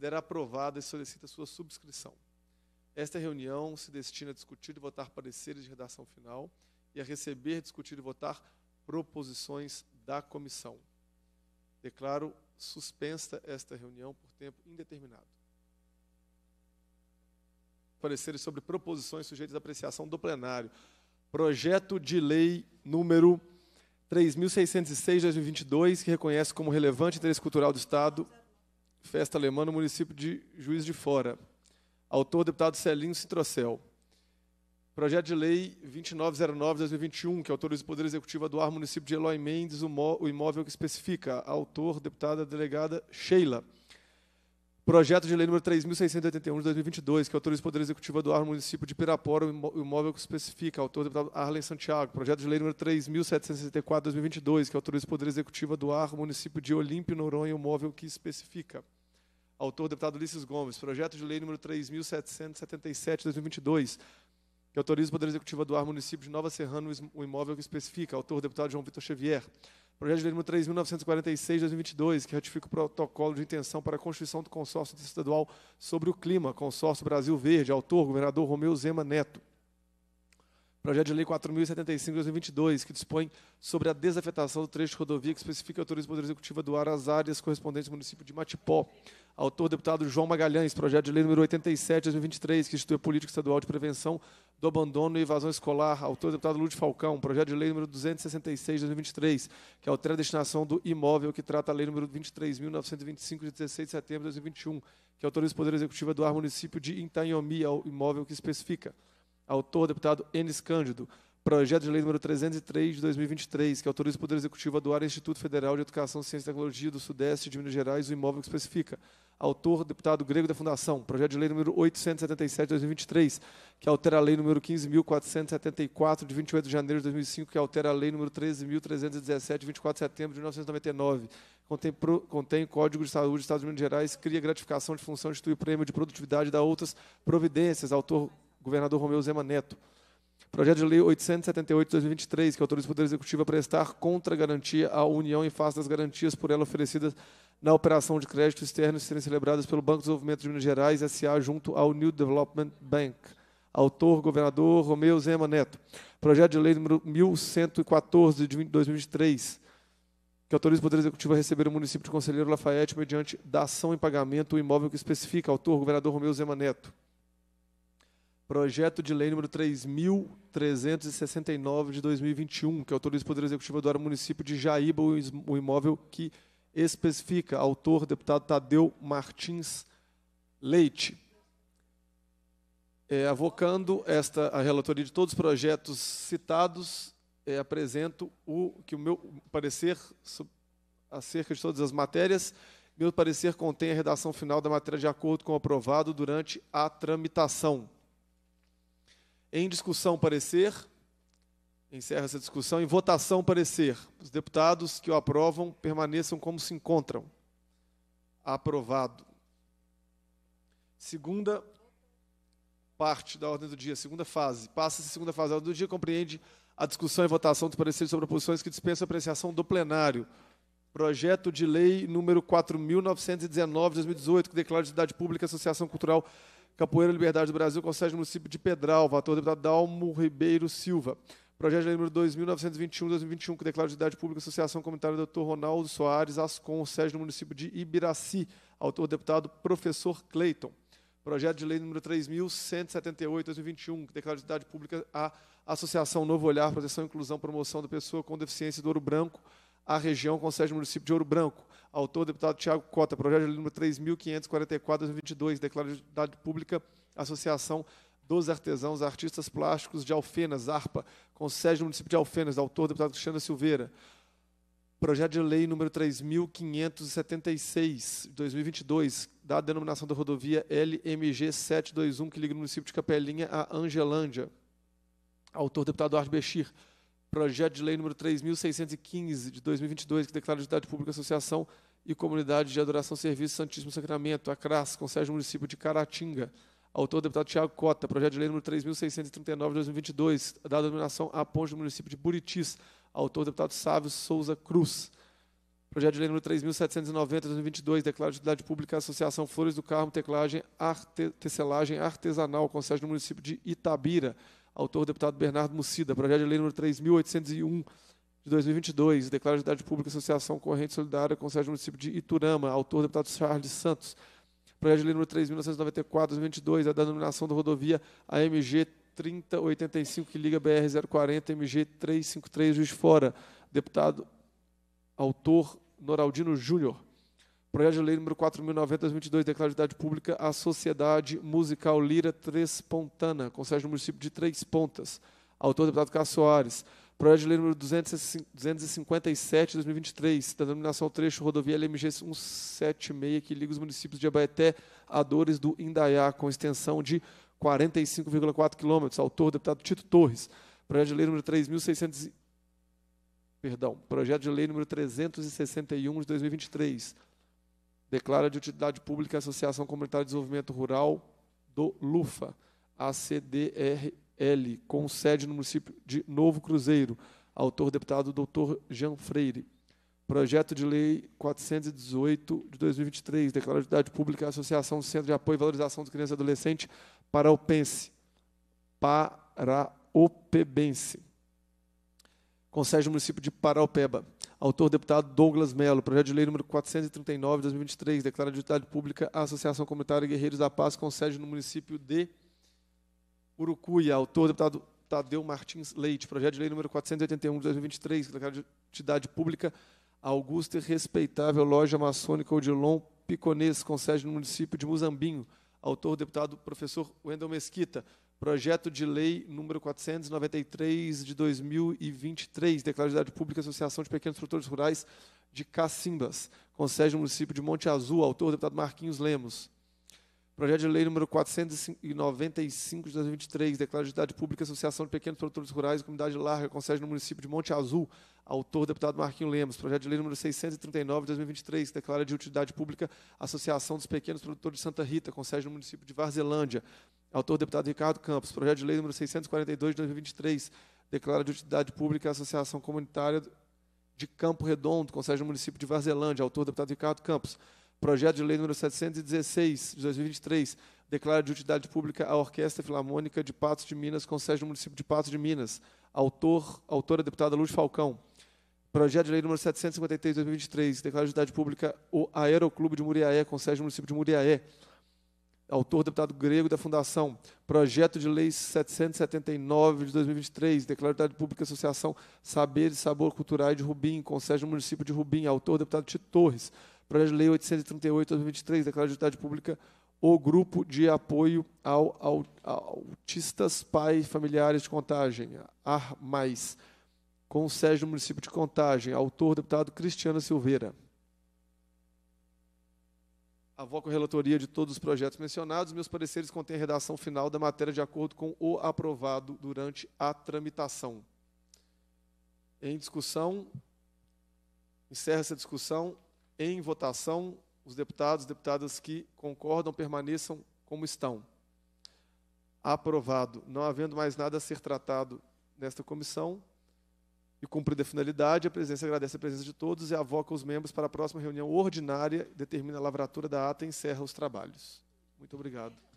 considera aprovada e solicita sua subscrição. Esta reunião se destina a discutir e votar pareceres de redação final e a receber, discutir e votar proposições da comissão. Declaro suspensa esta reunião por tempo indeterminado. Pareceres sobre proposições sujeitas à apreciação do plenário. Projeto de lei número 3606/2022, que reconhece como relevante interesse cultural do Estado Festa Alemã, no município de Juiz de Fora. Autor, deputado Celinho Citrocel. Projeto de Lei 2909-2021, que autoriza o Poder Executivo a doar município de Eloy Mendes o imóvel que especifica. Autor, deputada delegada Sheila. Projeto de Lei nº 3.681, de 2022, que autoriza o Poder Executivo do doar ao município de Pirapora o imóvel que especifica, autor deputado Arlen Santiago. Projeto de Lei nº 3.764, de 2022, que autoriza o Poder Executivo do doar ao município de Olímpio, Noronha, o imóvel que especifica. Autor deputado Ulisses Gomes. Projeto de Lei nº 3.777, de 2022, que autoriza o Poder Executivo do doar ao município de Nova Serrana o imóvel que especifica. Autor deputado João Vitor Xavier. Projeto de Lei nº 3.946, 2022, que ratifica o protocolo de intenção para a constituição do consórcio estadual sobre o clima, consórcio Brasil Verde, autor, governador Romeu Zema Neto. Projeto de Lei 4.075, 2022, que dispõe sobre a desafetação do trecho de rodovia que especifica a autorização do Poder Executivo doar as áreas correspondentes ao município de Matipó. Autor, deputado João Magalhães. Projeto de Lei nº 87, 2023, que institui a Política Estadual de Prevenção do Abandono e Evasão Escolar, autor deputado Lúcio Falcão, projeto de lei número 266 de 2023, que altera é a destinação do imóvel que trata a lei número 23.925 de 16 de setembro de 2021, que autoriza o Poder Executivo a doar município de Itanhomi ao imóvel que especifica. Autor deputado Enes Cândido, projeto de lei número 303 de 2023, que autoriza o Poder Executivo a doar ao Instituto Federal de Educação, Ciência e Tecnologia do Sudeste de Minas Gerais o imóvel que especifica. Autor, deputado grego da Fundação, projeto de lei número 877 de 2023, que altera a lei número 15.474 de 28 de janeiro de 2005, que altera a lei número 13.317 de 24 de setembro de 1999, contém, contém Código de Saúde do Estado de Minas Gerais, cria gratificação de função, institui prêmio de produtividade e dá outras providências. Autor, governador Romeu Zema Neto. Projeto de Lei 878 de 2023, que autoriza o Poder Executivo a prestar contra-garantia à União em face das garantias por ela oferecidas na operação de crédito externo serem celebradas pelo Banco de Desenvolvimento de Minas Gerais, SA, junto ao New Development Bank. Autor, governador Romeu Zema Neto. Projeto de Lei número 1114 de 2023, que autoriza o Poder Executivo a receber o município de Conselheiro Lafayette mediante dação em pagamento o imóvel que especifica. Autor, governador Romeu Zema Neto projeto de lei número 3.369 de 2021, que autoriza o Poder Executivo do município de Jaíba o imóvel que especifica, autor, deputado Tadeu Martins Leite. É, avocando esta a relatoria de todos os projetos citados, é, apresento o que o meu parecer acerca de todas as matérias. Meu parecer contém a redação final da matéria de acordo com o aprovado durante a tramitação. Em discussão, parecer. Encerra essa discussão. Em votação, parecer. Os deputados que o aprovam permaneçam como se encontram. Aprovado. Segunda parte da ordem do dia, segunda fase. Passa-se a segunda fase da ordem do dia, compreende a discussão e votação dos pareceres sobre posições que dispensam apreciação do plenário. Projeto de lei número 4.919, 2018, que declara de cidade pública a Associação Cultural Capoeira Liberdade do Brasil, concede ao município de Pedral, ator deputado Dalmo Ribeiro Silva. Projeto de lei número 2921-2021, que declara de idade pública a Associação Comunitária do Dr. Ronaldo Soares Ascon, sede no município de Ibiraci. Autor deputado professor Cleiton. Projeto de lei número 3178-2021, que declara de idade pública a Associação Novo Olhar, Proteção e Inclusão, Promoção da Pessoa com Deficiência do Ouro Branco, a região com sede no município de Ouro Branco. Autor, deputado Tiago Cota, projeto de lei número 3.544-2022, declarado de pública, Associação dos Artesãos Artistas Plásticos de Alfenas, ARPA, com sede no município de Alfenas, autor, deputado Cristiano Silveira. Projeto de lei número 3.576, de 2022, da denominação da rodovia LMG 721, que liga o município de Capelinha a Angelândia. Autor, deputado Arde Bechir projeto de lei número 3.615 de 2022, que declara a utilidade pública associação e comunidade de adoração serviço Santíssimo Sacramento, a CRAS, Conselho do Município de Caratinga. Autor, deputado Tiago Cota, projeto de lei número 3.639 de 2022, da denominação a ponte do município de Buritis. Autor, deputado Sávio Souza Cruz. Projeto de lei número 3.790 de 2022, declara de utilidade pública Associação Flores do Carmo, Teclagem, Arte, Tecelagem Artesanal, Conselho do Município de Itabira autor deputado Bernardo Mucida, projeto de lei número 3.801 de 2022, declara de idade pública Associação Corrente Solidária com o sede do município de Iturama, autor deputado Charles Santos, projeto de lei número 3.994 de 2022, é da denominação da rodovia AMG 3085, que liga BR-040, MG 353, Juiz de Fora, deputado autor Noraldino Júnior, Projeto de Lei número 4090-2022, declara de utilidade pública à Sociedade Musical Lira Três com sede no município de Três Pontas. Autor, deputado Cássio Soares. Projeto de Lei número 257 2023, da denominação trecho rodovia LMG 176, que liga os municípios de Abaeté a Dores do Indaiá, com extensão de 45,4 quilômetros. Autor, deputado Tito Torres. Projeto de Lei número 3600 Perdão, projeto de lei número 361 de 2023 declara de utilidade pública a Associação Comunitária de Desenvolvimento Rural do Lufa, ACDRL, com sede no município de Novo Cruzeiro. Autor deputado Dr. Jean Freire. Projeto de Lei 418 de 2023, declara de utilidade pública a Associação Centro de Apoio e Valorização de crianças e adolescentes para o PENSE. Para o PEBENSE. Com sede no município de Paraupeba Autor deputado Douglas Mello. Projeto de lei número 439 de 2023. Declara de utilidade pública a Associação Comunitária Guerreiros da Paz com sede no município de Urucuia. Autor deputado Tadeu Martins Leite. Projeto de lei número 481 de 2023. Declara de utilidade pública Augusta e Respeitável Loja Maçônica Odilon Piconês com sede no município de Muzambinho. Autor deputado professor Wendel Mesquita. Projeto de Lei número 493 de 2023, declara de idade pública Associação de Pequenos Produtores Rurais de Cacimbas, com sede no município de Monte Azul, autor deputado Marquinhos Lemos. Projeto de Lei número 495 de 2023, declara de idade pública Associação de Pequenos Produtores Rurais e Comunidade Larga, com sede no município de Monte Azul, autor deputado Marquinhos Lemos. Projeto de Lei número 639 de 2023, declara de utilidade pública Associação dos Pequenos Produtores de Santa Rita, com sede no município de Varzelândia. Autor deputado Ricardo Campos, projeto de lei número 642 de 2023, declara de utilidade pública a Associação Comunitária de Campo Redondo, com sede no município de Varzelândia. Autor deputado Ricardo Campos, projeto de lei número 716 de 2023, declara de utilidade pública a Orquestra Filarmônica de Patos de Minas, com sede no município de Patos de Minas. Autor, autora deputada Luz Falcão. Projeto de lei número 753 de 2023, declara de utilidade pública o Aeroclube de Muriaé, com sede no município de Muriaé autor deputado grego da Fundação, projeto de lei 779 de 2023, declara pública associação Saber e Sabor Culturais de Rubim, com sede no município de Rubim, autor deputado Tito Torres, projeto de lei 838 de 2023, declara pública o grupo de apoio ao, ao, ao autistas pais familiares de contagem, AR+, com sede no município de Contagem, autor deputado Cristiano Silveira. Avoco a relatoria de todos os projetos mencionados. Meus pareceres contêm a redação final da matéria de acordo com o aprovado durante a tramitação. Em discussão, encerra essa discussão. Em votação, os deputados e deputadas que concordam permaneçam como estão. Aprovado. Não havendo mais nada a ser tratado nesta comissão, e cumprida a finalidade, a presença agradece a presença de todos e avoca os membros para a próxima reunião ordinária, determina a lavratura da ata e encerra os trabalhos. Muito obrigado.